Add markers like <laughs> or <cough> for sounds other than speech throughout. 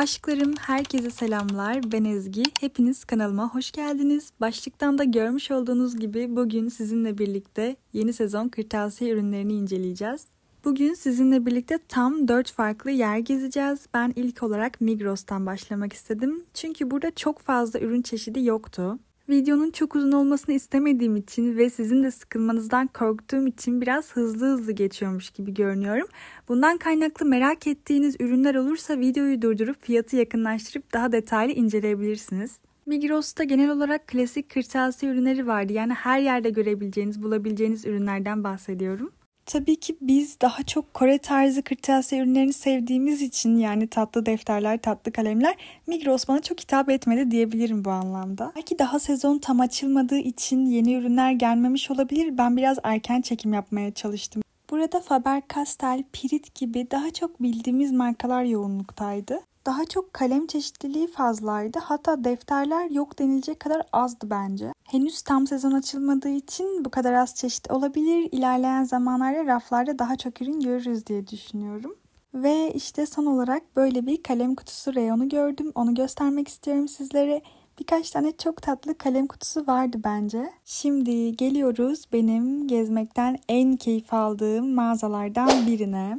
Aşklarım herkese selamlar. Ben Ezgi. Hepiniz kanalıma hoş geldiniz. Başlıktan da görmüş olduğunuz gibi bugün sizinle birlikte yeni sezon kırtasiye ürünlerini inceleyeceğiz. Bugün sizinle birlikte tam 4 farklı yer gezeceğiz. Ben ilk olarak Migros'tan başlamak istedim. Çünkü burada çok fazla ürün çeşidi yoktu videonun çok uzun olmasını istemediğim için ve sizin de sıkılmanızdan korktuğum için biraz hızlı hızlı geçiyormuş gibi görünüyorum. Bundan kaynaklı merak ettiğiniz ürünler olursa videoyu durdurup fiyatı yakınlaştırıp daha detaylı inceleyebilirsiniz. Migros'ta genel olarak klasik kırtasiye ürünleri vardı. Yani her yerde görebileceğiniz, bulabileceğiniz ürünlerden bahsediyorum. Tabii ki biz daha çok Kore tarzı kırtasiye ürünlerini sevdiğimiz için yani tatlı defterler, tatlı kalemler Migros bana çok hitap etmedi diyebilirim bu anlamda. Belki daha sezon tam açılmadığı için yeni ürünler gelmemiş olabilir. Ben biraz erken çekim yapmaya çalıştım. Burada Faber-Castell, Pirit gibi daha çok bildiğimiz markalar yoğunluktaydı. Daha çok kalem çeşitliliği fazlaydı. Hatta defterler yok denilecek kadar azdı bence. Henüz tam sezon açılmadığı için bu kadar az çeşit olabilir. İlerleyen zamanlarda raflarda daha çok ürün görürüz diye düşünüyorum. Ve işte son olarak böyle bir kalem kutusu reyonu gördüm. Onu göstermek istiyorum sizlere. Birkaç tane çok tatlı kalem kutusu vardı bence. Şimdi geliyoruz benim gezmekten en keyif aldığım mağazalardan birine.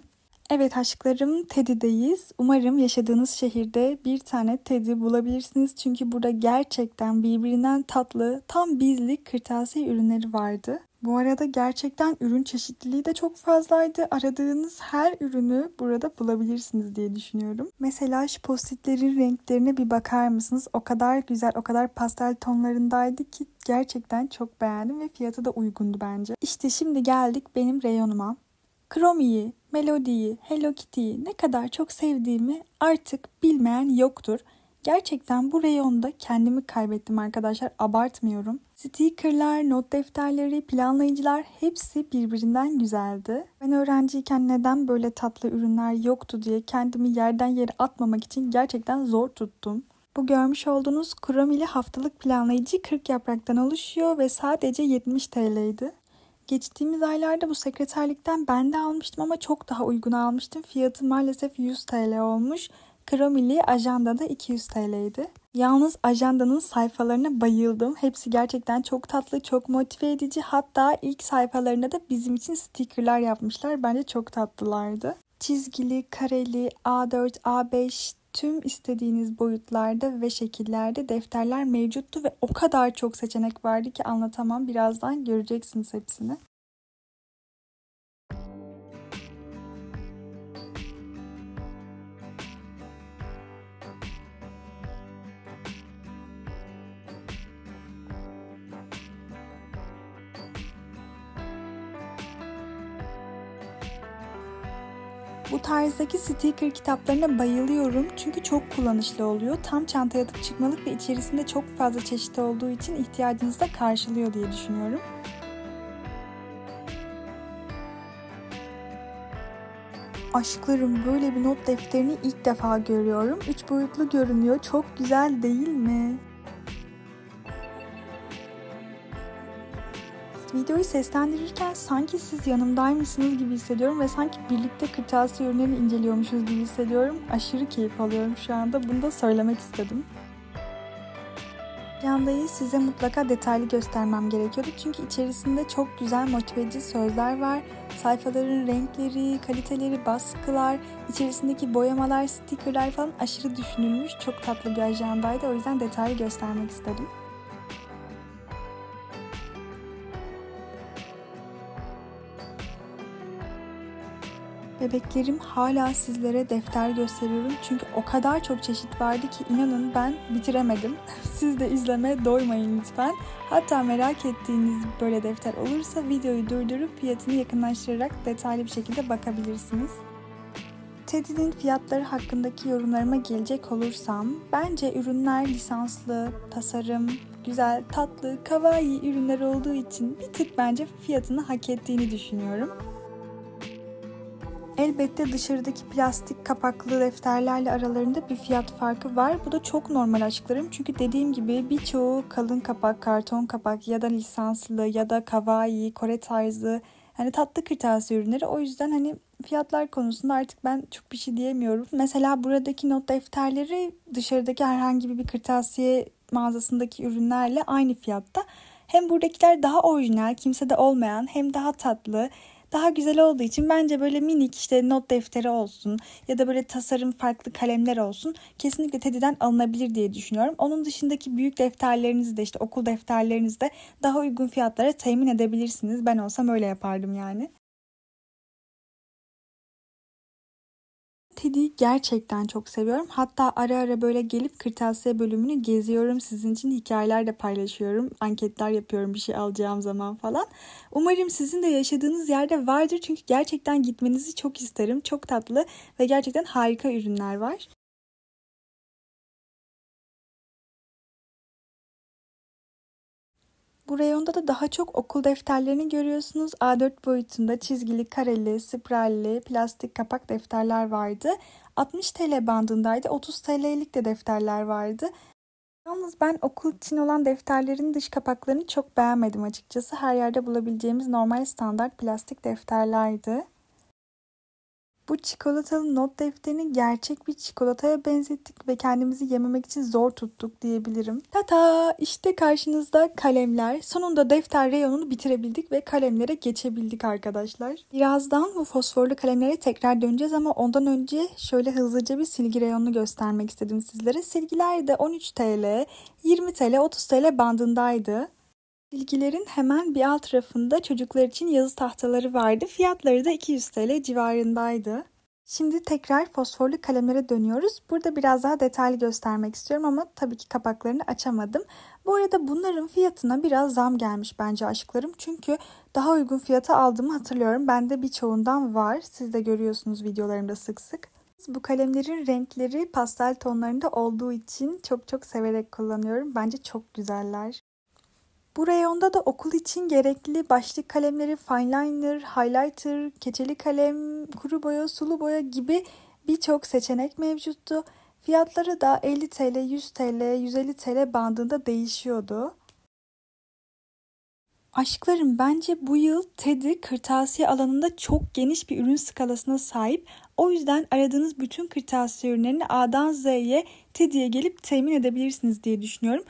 Evet aşklarım Teddy'deyiz. Umarım yaşadığınız şehirde bir tane Teddy bulabilirsiniz. Çünkü burada gerçekten birbirinden tatlı, tam bizlik kırtasiye ürünleri vardı. Bu arada gerçekten ürün çeşitliliği de çok fazlaydı. Aradığınız her ürünü burada bulabilirsiniz diye düşünüyorum. Mesela şu postitlerin renklerine bir bakar mısınız? O kadar güzel, o kadar pastel tonlarındaydı ki gerçekten çok beğendim ve fiyatı da uygundu bence. İşte şimdi geldik benim reyonuma. Kromi'yi, Melody'yi, Hello Kitty'yi ne kadar çok sevdiğimi artık bilmeyen yoktur. Gerçekten bu reyonda kendimi kaybettim arkadaşlar abartmıyorum. Stickerlar, not defterleri, planlayıcılar hepsi birbirinden güzeldi. Ben öğrenciyken neden böyle tatlı ürünler yoktu diye kendimi yerden yere atmamak için gerçekten zor tuttum. Bu görmüş olduğunuz kromili haftalık planlayıcı 40 yapraktan oluşuyor ve sadece 70 TL'ydi. Geçtiğimiz aylarda bu sekreterlikten ben de almıştım ama çok daha uygun almıştım. Fiyatı maalesef 100 TL olmuş. Kromili ajanda da 200 TL Yalnız ajandanın sayfalarına bayıldım. Hepsi gerçekten çok tatlı, çok motive edici. Hatta ilk sayfalarına da bizim için stickerlar yapmışlar. Bence çok tatlılardı çizgili, kareli, A4, A5 tüm istediğiniz boyutlarda ve şekillerde defterler mevcuttu ve o kadar çok seçenek vardı ki anlatamam. Birazdan göreceksiniz hepsini. tarzdaki sticker kitaplarına bayılıyorum çünkü çok kullanışlı oluyor. Tam çantaya atıp çıkmalık ve içerisinde çok fazla çeşit olduğu için ihtiyacınızı da karşılıyor diye düşünüyorum. Aşklarım böyle bir not defterini ilk defa görüyorum. Üç boyutlu görünüyor. Çok güzel değil mi? Videoyu seslendirirken sanki siz yanımdaymışsınız gibi hissediyorum ve sanki birlikte kırtasiye ürünlerini inceliyormuşuz gibi hissediyorum. Aşırı keyif alıyorum şu anda. Bunu da söylemek istedim. Yandayı size mutlaka detaylı göstermem gerekiyordu çünkü içerisinde çok güzel motiveci sözler var. Sayfaların renkleri, kaliteleri, baskılar, içerisindeki boyamalar, stikerler falan aşırı düşünülmüş. Çok tatlı bir ajandaydı o yüzden detaylı göstermek istedim. bebeklerim hala sizlere defter gösteriyorum. Çünkü o kadar çok çeşit vardı ki inanın ben bitiremedim. <laughs> Siz de izlemeye doymayın lütfen. Hatta merak ettiğiniz böyle defter olursa videoyu durdurup fiyatını yakınlaştırarak detaylı bir şekilde bakabilirsiniz. Teddy'nin fiyatları hakkındaki yorumlarıma gelecek olursam, bence ürünler lisanslı, tasarım, güzel, tatlı, kawaii ürünler olduğu için bir tık bence fiyatını hak ettiğini düşünüyorum. Elbette dışarıdaki plastik kapaklı defterlerle aralarında bir fiyat farkı var. Bu da çok normal açıklarım. Çünkü dediğim gibi birçoğu kalın kapak, karton kapak ya da lisanslı ya da kawaii, Kore tarzı hani tatlı kırtasiye ürünleri. O yüzden hani fiyatlar konusunda artık ben çok bir şey diyemiyorum. Mesela buradaki not defterleri dışarıdaki herhangi bir kırtasiye mağazasındaki ürünlerle aynı fiyatta. Hem buradakiler daha orijinal, kimsede olmayan, hem daha tatlı, daha güzel olduğu için bence böyle minik işte not defteri olsun ya da böyle tasarım farklı kalemler olsun kesinlikle TED'den alınabilir diye düşünüyorum. Onun dışındaki büyük defterlerinizi de işte okul defterlerinizi de daha uygun fiyatlara temin edebilirsiniz. Ben olsam öyle yapardım yani. Teddy'yi gerçekten çok seviyorum. Hatta ara ara böyle gelip kırtasiye bölümünü geziyorum. Sizin için hikayeler de paylaşıyorum. Anketler yapıyorum bir şey alacağım zaman falan. Umarım sizin de yaşadığınız yerde vardır. Çünkü gerçekten gitmenizi çok isterim. Çok tatlı ve gerçekten harika ürünler var. Bu reyonda da daha çok okul defterlerini görüyorsunuz. A4 boyutunda çizgili, kareli, spiralli, plastik kapak defterler vardı. 60 TL bandındaydı. 30 TL'lik de defterler vardı. Yalnız ben okul için olan defterlerin dış kapaklarını çok beğenmedim açıkçası. Her yerde bulabileceğimiz normal standart plastik defterlerdi. Bu çikolatalı not defterini gerçek bir çikolataya benzettik ve kendimizi yememek için zor tuttuk diyebilirim. Tata! İşte karşınızda kalemler. Sonunda defter reyonunu bitirebildik ve kalemlere geçebildik arkadaşlar. Birazdan bu fosforlu kalemlere tekrar döneceğiz ama ondan önce şöyle hızlıca bir silgi reyonunu göstermek istedim sizlere. Silgiler de 13 TL, 20 TL, 30 TL bandındaydı. Bilgilerin hemen bir alt rafında çocuklar için yazı tahtaları vardı. Fiyatları da 200 TL civarındaydı. Şimdi tekrar fosforlu kalemlere dönüyoruz. Burada biraz daha detaylı göstermek istiyorum ama tabii ki kapaklarını açamadım. Bu arada bunların fiyatına biraz zam gelmiş bence aşıklarım. Çünkü daha uygun fiyata aldığımı hatırlıyorum. Bende birçoğundan var. Siz de görüyorsunuz videolarımda sık sık. Bu kalemlerin renkleri pastel tonlarında olduğu için çok çok severek kullanıyorum. Bence çok güzeller. Bu reyonda da okul için gerekli başlık kalemleri fineliner, highlighter, keçeli kalem, kuru boya, sulu boya gibi birçok seçenek mevcuttu. Fiyatları da 50 TL, 100 TL, 150 TL bandında değişiyordu. Aşklarım bence bu yıl Teddy kırtasiye alanında çok geniş bir ürün skalasına sahip. O yüzden aradığınız bütün kırtasiye ürünlerini A'dan Z'ye Teddy'ye gelip temin edebilirsiniz diye düşünüyorum.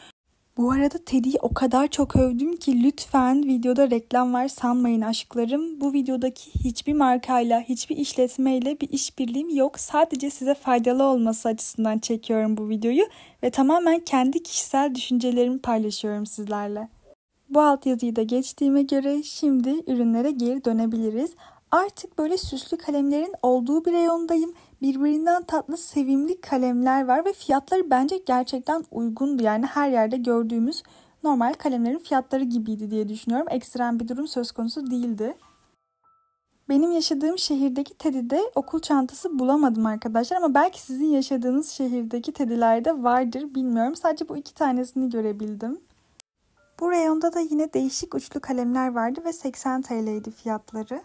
Bu arada Teddy'yi o kadar çok övdüm ki lütfen videoda reklam var sanmayın aşklarım. Bu videodaki hiçbir markayla, hiçbir işletmeyle bir işbirliğim yok. Sadece size faydalı olması açısından çekiyorum bu videoyu ve tamamen kendi kişisel düşüncelerimi paylaşıyorum sizlerle. Bu altyazıyı da geçtiğime göre şimdi ürünlere geri dönebiliriz. Artık böyle süslü kalemlerin olduğu bir reyondayım birbirinden tatlı sevimli kalemler var ve fiyatları bence gerçekten uygundu. Yani her yerde gördüğümüz normal kalemlerin fiyatları gibiydi diye düşünüyorum. Ekstrem bir durum söz konusu değildi. Benim yaşadığım şehirdeki TED'de okul çantası bulamadım arkadaşlar ama belki sizin yaşadığınız şehirdeki TED'lerde vardır bilmiyorum. Sadece bu iki tanesini görebildim. Bu reyonda da yine değişik uçlu kalemler vardı ve 80 TL'ydi fiyatları.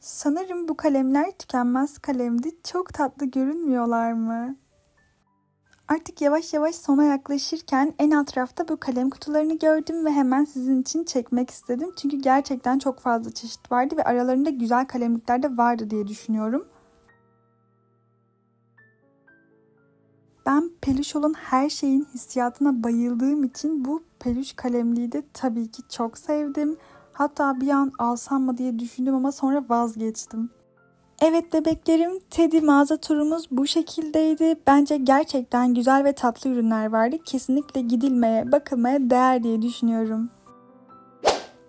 Sanırım bu kalemler tükenmez kalemdi. Çok tatlı görünmüyorlar mı? Artık yavaş yavaş sona yaklaşırken en alt rafta bu kalem kutularını gördüm ve hemen sizin için çekmek istedim. Çünkü gerçekten çok fazla çeşit vardı ve aralarında güzel kalemlikler de vardı diye düşünüyorum. Ben peluş olan her şeyin hissiyatına bayıldığım için bu peluş kalemliği de tabii ki çok sevdim. Hatta bir an alsam mı diye düşündüm ama sonra vazgeçtim. Evet bebeklerim Teddy mağaza turumuz bu şekildeydi. Bence gerçekten güzel ve tatlı ürünler vardı. Kesinlikle gidilmeye, bakılmaya değer diye düşünüyorum.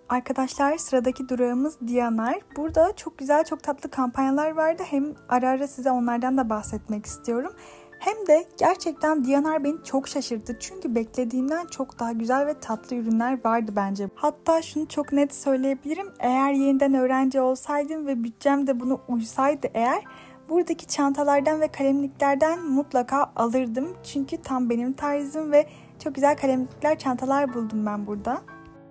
Arkadaşlar sıradaki durağımız Diyanar. Burada çok güzel çok tatlı kampanyalar vardı. Hem ara ara size onlardan da bahsetmek istiyorum. Hem de gerçekten Diyanar beni çok şaşırttı çünkü beklediğimden çok daha güzel ve tatlı ürünler vardı bence. Hatta şunu çok net söyleyebilirim. Eğer yeniden öğrenci olsaydım ve bütçem de bunu uysaydı eğer buradaki çantalardan ve kalemliklerden mutlaka alırdım. Çünkü tam benim tarzım ve çok güzel kalemlikler, çantalar buldum ben burada.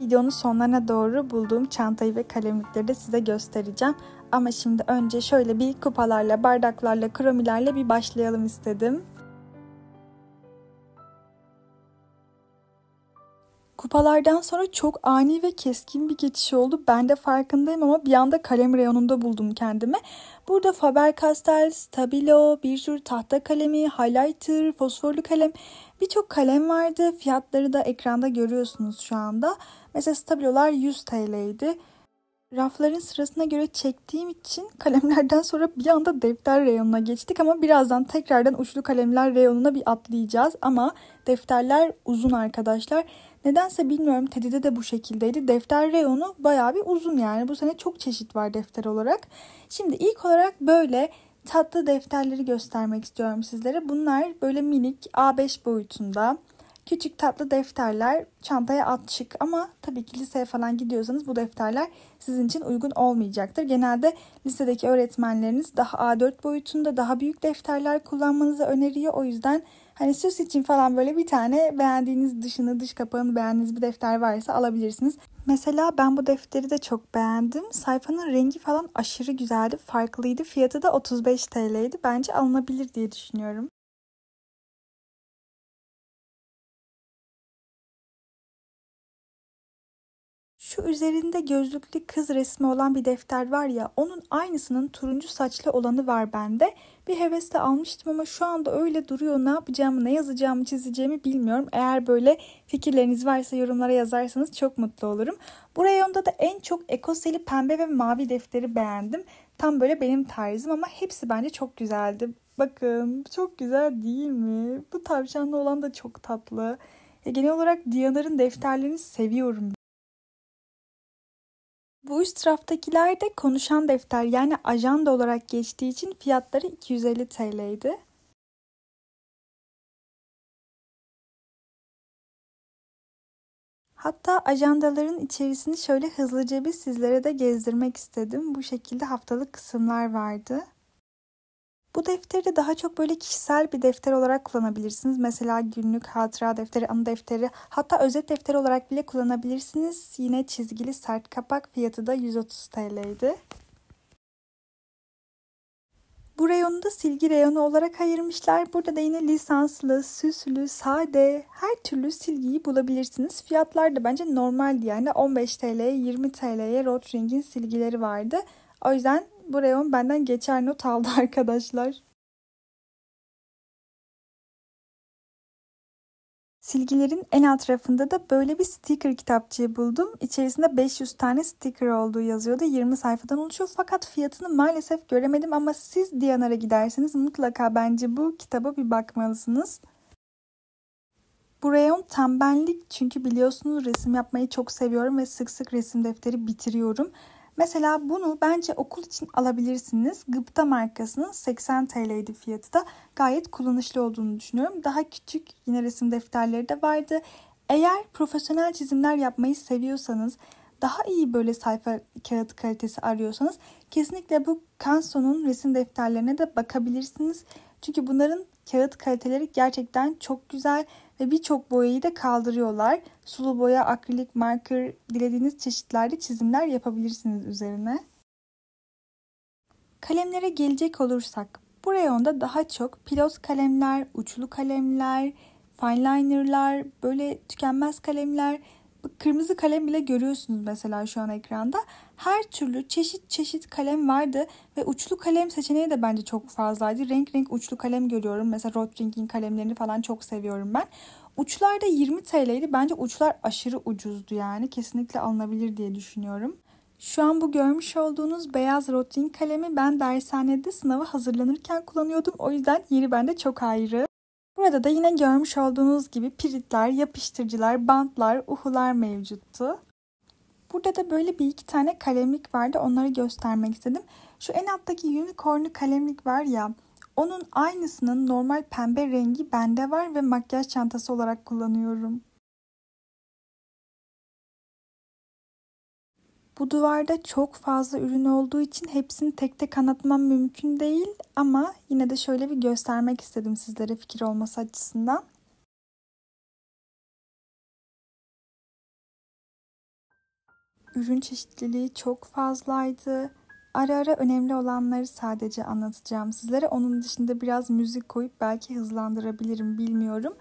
Videonun sonlarına doğru bulduğum çantayı ve kalemlikleri de size göstereceğim. Ama şimdi önce şöyle bir kupalarla, bardaklarla, kromilerle bir başlayalım istedim. Kupalardan sonra çok ani ve keskin bir geçiş oldu. Ben de farkındayım ama bir anda kalem reyonunda buldum kendimi. Burada Faber-Castell, Stabilo, bir sürü tahta kalemi, highlighter, fosforlu kalem birçok kalem vardı. Fiyatları da ekranda görüyorsunuz şu anda. Mesela Stabilo'lar 100 TL'ydi. Rafların sırasına göre çektiğim için kalemlerden sonra bir anda defter reyonuna geçtik ama birazdan tekrardan uçlu kalemler reyonuna bir atlayacağız ama defterler uzun arkadaşlar. Nedense bilmiyorum TED'de de bu şekildeydi. Defter reyonu bayağı bir uzun yani bu sene çok çeşit var defter olarak. Şimdi ilk olarak böyle tatlı defterleri göstermek istiyorum sizlere. Bunlar böyle minik A5 boyutunda Küçük tatlı defterler çantaya atışık ama tabii ki liseye falan gidiyorsanız bu defterler sizin için uygun olmayacaktır. Genelde lisedeki öğretmenleriniz daha A4 boyutunda daha büyük defterler kullanmanızı öneriyor. O yüzden hani süs için falan böyle bir tane beğendiğiniz dışını dış kapağını beğendiğiniz bir defter varsa alabilirsiniz. Mesela ben bu defteri de çok beğendim. Sayfanın rengi falan aşırı güzeldi, farklıydı. Fiyatı da 35 TL'ydi. Bence alınabilir diye düşünüyorum. Şu üzerinde gözlüklü kız resmi olan bir defter var ya onun aynısının turuncu saçlı olanı var bende. Bir hevesle almıştım ama şu anda öyle duruyor ne yapacağımı ne yazacağımı çizeceğimi bilmiyorum. Eğer böyle fikirleriniz varsa yorumlara yazarsanız çok mutlu olurum. Bu reyonda da en çok ekoseli pembe ve mavi defteri beğendim. Tam böyle benim tarzım ama hepsi bence çok güzeldi. Bakın çok güzel değil mi? Bu tavşanlı olan da çok tatlı. genel olarak Diyanar'ın defterlerini seviyorum bu üst raftakiler konuşan defter yani ajanda olarak geçtiği için fiyatları 250 TL Hatta ajandaların içerisini şöyle hızlıca bir sizlere de gezdirmek istedim. Bu şekilde haftalık kısımlar vardı. Bu defteri daha çok böyle kişisel bir defter olarak kullanabilirsiniz. Mesela günlük hatıra defteri, anı defteri hatta özet defteri olarak bile kullanabilirsiniz. Yine çizgili sert kapak fiyatı da 130 TL'ydi. Bu reyonu da silgi reyonu olarak ayırmışlar. Burada da yine lisanslı, süslü, sade her türlü silgiyi bulabilirsiniz. Fiyatlar da bence normaldi yani 15 TL'ye 20 TL'ye Rotring'in silgileri vardı. O yüzden bu reyon benden geçer not aldı <laughs> arkadaşlar. Silgilerin en alt tarafında da böyle bir sticker kitapçığı buldum. İçerisinde 500 tane sticker olduğu yazıyordu. 20 sayfadan oluşuyor fakat fiyatını maalesef göremedim ama siz Diyanar'a giderseniz mutlaka bence bu kitaba bir bakmalısınız. Bu reyon tam benlik çünkü biliyorsunuz resim yapmayı çok seviyorum ve sık sık resim defteri bitiriyorum. Mesela bunu bence okul için alabilirsiniz. Gıpta markasının 80 TL'ydi fiyatı da gayet kullanışlı olduğunu düşünüyorum. Daha küçük yine resim defterleri de vardı. Eğer profesyonel çizimler yapmayı seviyorsanız, daha iyi böyle sayfa kağıt kalitesi arıyorsanız kesinlikle bu Canso'nun resim defterlerine de bakabilirsiniz. Çünkü bunların Kağıt kaliteleri gerçekten çok güzel ve birçok boyayı da kaldırıyorlar. Sulu boya, akrilik, marker, dilediğiniz çeşitlerde çizimler yapabilirsiniz üzerine. Kalemlere gelecek olursak, bu reyonda daha çok pilot kalemler, uçlu kalemler, finelinerlar, böyle tükenmez kalemler, kırmızı kalem bile görüyorsunuz mesela şu an ekranda her türlü çeşit çeşit kalem vardı ve uçlu kalem seçeneği de bence çok fazlaydı. Renk renk uçlu kalem görüyorum. Mesela Rotring'in kalemlerini falan çok seviyorum ben. Uçlar da 20 TL'ydi. Bence uçlar aşırı ucuzdu yani. Kesinlikle alınabilir diye düşünüyorum. Şu an bu görmüş olduğunuz beyaz Rotring kalemi ben dershanede sınava hazırlanırken kullanıyordum. O yüzden yeri bende çok ayrı. Burada da yine görmüş olduğunuz gibi piritler, yapıştırıcılar, bantlar, uhular mevcuttu. Burada da böyle bir iki tane kalemlik vardı. Onları göstermek istedim. Şu en alttaki unicornlu kalemlik var ya. Onun aynısının normal pembe rengi bende var ve makyaj çantası olarak kullanıyorum. Bu duvarda çok fazla ürün olduğu için hepsini tek tek anlatmam mümkün değil ama yine de şöyle bir göstermek istedim sizlere fikir olması açısından. ürün çeşitliliği çok fazlaydı. Ara ara önemli olanları sadece anlatacağım sizlere. Onun dışında biraz müzik koyup belki hızlandırabilirim bilmiyorum.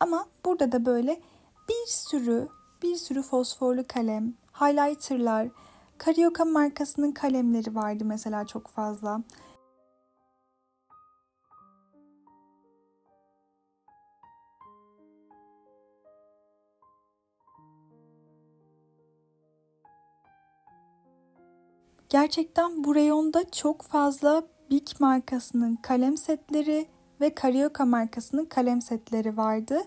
Ama burada da böyle bir sürü bir sürü fosforlu kalem, highlighterlar, Carioca markasının kalemleri vardı mesela çok fazla. Gerçekten bu reyonda çok fazla Bic markasının kalem setleri ve Carioca markasının kalem setleri vardı.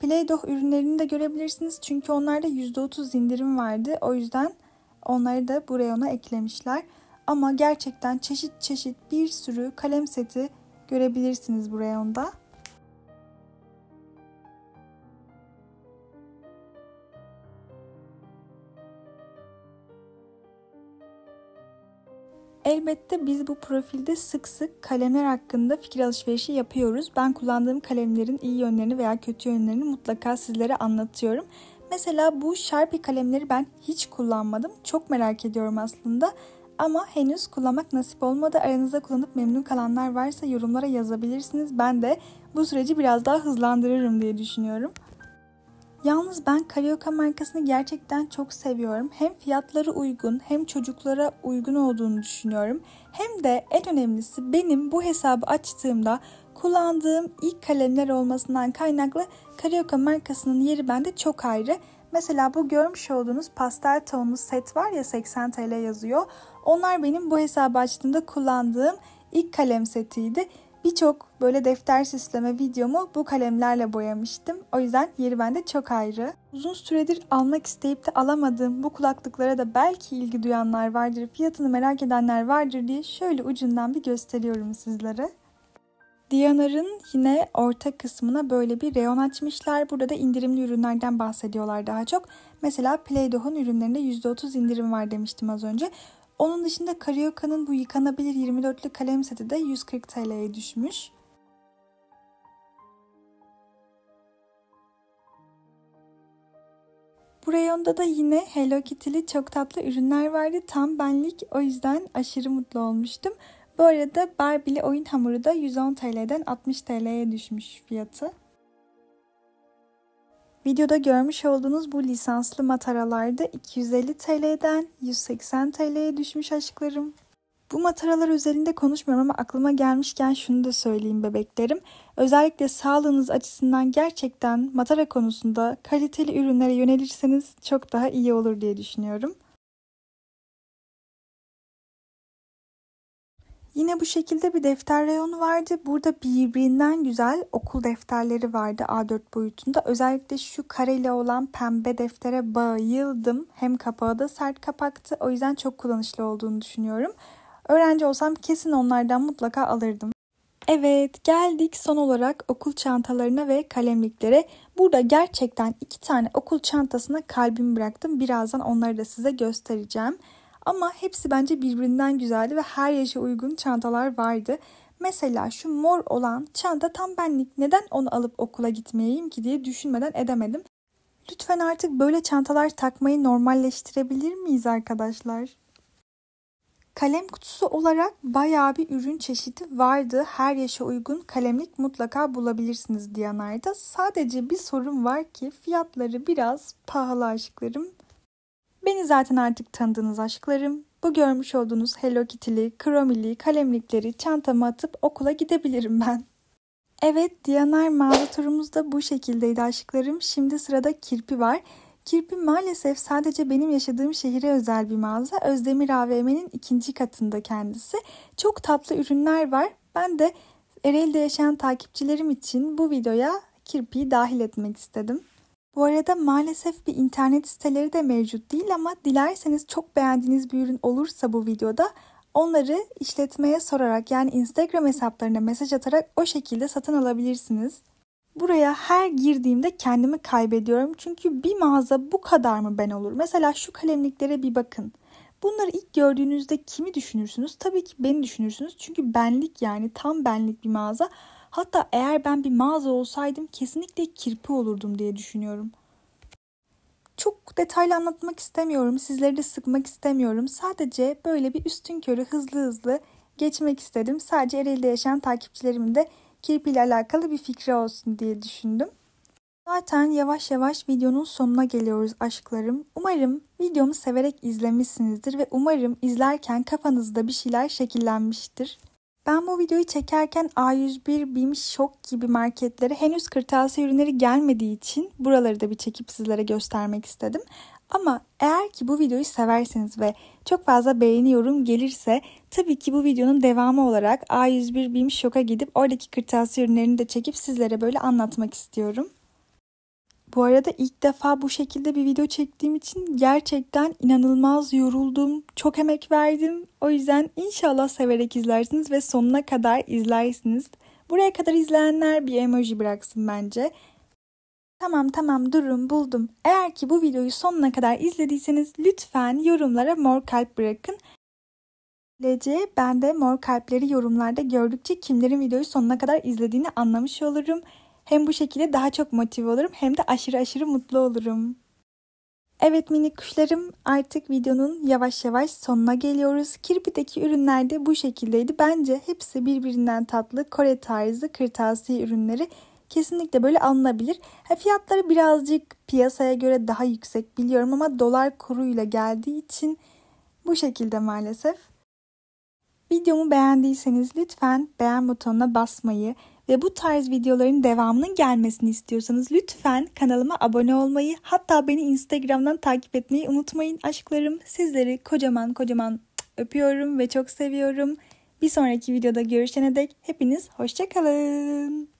Play-Doh ürünlerini de görebilirsiniz çünkü onlarda %30 indirim vardı. O yüzden onları da bu reyona eklemişler. Ama gerçekten çeşit çeşit bir sürü kalem seti görebilirsiniz bu reyonda. Elbette biz bu profilde sık sık kalemler hakkında fikir alışverişi yapıyoruz. Ben kullandığım kalemlerin iyi yönlerini veya kötü yönlerini mutlaka sizlere anlatıyorum. Mesela bu Sharpie kalemleri ben hiç kullanmadım. Çok merak ediyorum aslında. Ama henüz kullanmak nasip olmadı. Aranızda kullanıp memnun kalanlar varsa yorumlara yazabilirsiniz. Ben de bu süreci biraz daha hızlandırırım diye düşünüyorum. Yalnız ben Carioca markasını gerçekten çok seviyorum. Hem fiyatları uygun hem çocuklara uygun olduğunu düşünüyorum. Hem de en önemlisi benim bu hesabı açtığımda kullandığım ilk kalemler olmasından kaynaklı Carioca markasının yeri bende çok ayrı. Mesela bu görmüş olduğunuz pastel tonlu set var ya 80 TL yazıyor. Onlar benim bu hesabı açtığımda kullandığım ilk kalem setiydi Birçok böyle defter süsleme videomu bu kalemlerle boyamıştım. O yüzden yeri bende çok ayrı. Uzun süredir almak isteyip de alamadığım bu kulaklıklara da belki ilgi duyanlar vardır, fiyatını merak edenler vardır diye şöyle ucundan bir gösteriyorum sizlere. Diyanar'ın yine orta kısmına böyle bir reyon açmışlar. Burada da indirimli ürünlerden bahsediyorlar daha çok. Mesela Playdoh'un ürünlerinde %30 indirim var demiştim az önce. Onun dışında Karioka'nın bu yıkanabilir 24'lü kalem seti de 140 TL'ye düşmüş. Bu reyonda da yine Hello Kitty'li çok tatlı ürünler vardı. Tam benlik o yüzden aşırı mutlu olmuştum. Bu arada Barbie'li oyun hamuru da 110 TL'den 60 TL'ye düşmüş fiyatı. Videoda görmüş olduğunuz bu lisanslı mataralarda 250 TL'den 180 TL'ye düşmüş aşklarım. Bu mataralar üzerinde konuşmuyorum ama aklıma gelmişken şunu da söyleyeyim bebeklerim. Özellikle sağlığınız açısından gerçekten matara konusunda kaliteli ürünlere yönelirseniz çok daha iyi olur diye düşünüyorum. Yine bu şekilde bir defter reyonu vardı. Burada birbirinden güzel okul defterleri vardı A4 boyutunda. Özellikle şu kareli olan pembe deftere bayıldım. Hem kapağı da sert kapaktı. O yüzden çok kullanışlı olduğunu düşünüyorum. Öğrenci olsam kesin onlardan mutlaka alırdım. Evet geldik son olarak okul çantalarına ve kalemliklere. Burada gerçekten iki tane okul çantasına kalbimi bıraktım. Birazdan onları da size göstereceğim. Ama hepsi bence birbirinden güzeldi ve her yaşa uygun çantalar vardı. Mesela şu mor olan çanta tam benlik. Neden onu alıp okula gitmeyeyim ki diye düşünmeden edemedim. Lütfen artık böyle çantalar takmayı normalleştirebilir miyiz arkadaşlar? Kalem kutusu olarak bayağı bir ürün çeşidi vardı. Her yaşa uygun kalemlik mutlaka bulabilirsiniz Diyanar'da. Sadece bir sorun var ki fiyatları biraz pahalı aşıklarım. Beni zaten artık tanıdığınız aşklarım. Bu görmüş olduğunuz Hello Kitty'li, kromili, kalemlikleri çantama atıp okula gidebilirim ben. Evet, Diyanar mağaza turumuz da bu şekildeydi aşklarım. Şimdi sırada kirpi var. Kirpi maalesef sadece benim yaşadığım şehire özel bir mağaza. Özdemir AVM'nin ikinci katında kendisi. Çok tatlı ürünler var. Ben de Ereğli'de yaşayan takipçilerim için bu videoya kirpiyi dahil etmek istedim. Bu arada maalesef bir internet siteleri de mevcut değil ama dilerseniz çok beğendiğiniz bir ürün olursa bu videoda onları işletmeye sorarak yani Instagram hesaplarına mesaj atarak o şekilde satın alabilirsiniz. Buraya her girdiğimde kendimi kaybediyorum çünkü bir mağaza bu kadar mı ben olur? Mesela şu kalemliklere bir bakın. Bunları ilk gördüğünüzde kimi düşünürsünüz? Tabii ki beni düşünürsünüz çünkü benlik yani tam benlik bir mağaza. Hatta eğer ben bir mağaza olsaydım kesinlikle kirpi olurdum diye düşünüyorum. Çok detaylı anlatmak istemiyorum, sizleri de sıkmak istemiyorum. Sadece böyle bir üstün körü hızlı hızlı geçmek istedim. Sadece Ereğli'de yaşayan takipçilerimin de kirpi ile alakalı bir fikri olsun diye düşündüm. Zaten yavaş yavaş videonun sonuna geliyoruz aşklarım. Umarım videomu severek izlemişsinizdir ve umarım izlerken kafanızda bir şeyler şekillenmiştir. Ben bu videoyu çekerken A101, BİM, Şok gibi marketlere henüz kırtasiye ürünleri gelmediği için buraları da bir çekip sizlere göstermek istedim. Ama eğer ki bu videoyu severseniz ve çok fazla beğeni yorum gelirse tabii ki bu videonun devamı olarak A101 BİM Şok'a gidip oradaki kırtasiye ürünlerini de çekip sizlere böyle anlatmak istiyorum. Bu arada ilk defa bu şekilde bir video çektiğim için gerçekten inanılmaz yoruldum. Çok emek verdim. O yüzden inşallah severek izlersiniz ve sonuna kadar izlersiniz. Buraya kadar izleyenler bir emoji bıraksın bence. Tamam tamam durun buldum. Eğer ki bu videoyu sonuna kadar izlediyseniz lütfen yorumlara mor kalp bırakın. Böylece ben de mor kalpleri yorumlarda gördükçe kimlerin videoyu sonuna kadar izlediğini anlamış olurum. Hem bu şekilde daha çok motive olurum hem de aşırı aşırı mutlu olurum. Evet minik kuşlarım artık videonun yavaş yavaş sonuna geliyoruz. Kirpi'deki ürünler de bu şekildeydi. Bence hepsi birbirinden tatlı Kore tarzı kırtasiye ürünleri kesinlikle böyle alınabilir. Ha, fiyatları birazcık piyasaya göre daha yüksek biliyorum ama dolar kuruyla geldiği için bu şekilde maalesef. Videomu beğendiyseniz lütfen beğen butonuna basmayı ve bu tarz videoların devamının gelmesini istiyorsanız lütfen kanalıma abone olmayı hatta beni Instagram'dan takip etmeyi unutmayın aşklarım. Sizleri kocaman kocaman öpüyorum ve çok seviyorum. Bir sonraki videoda görüşene dek hepiniz hoşçakalın.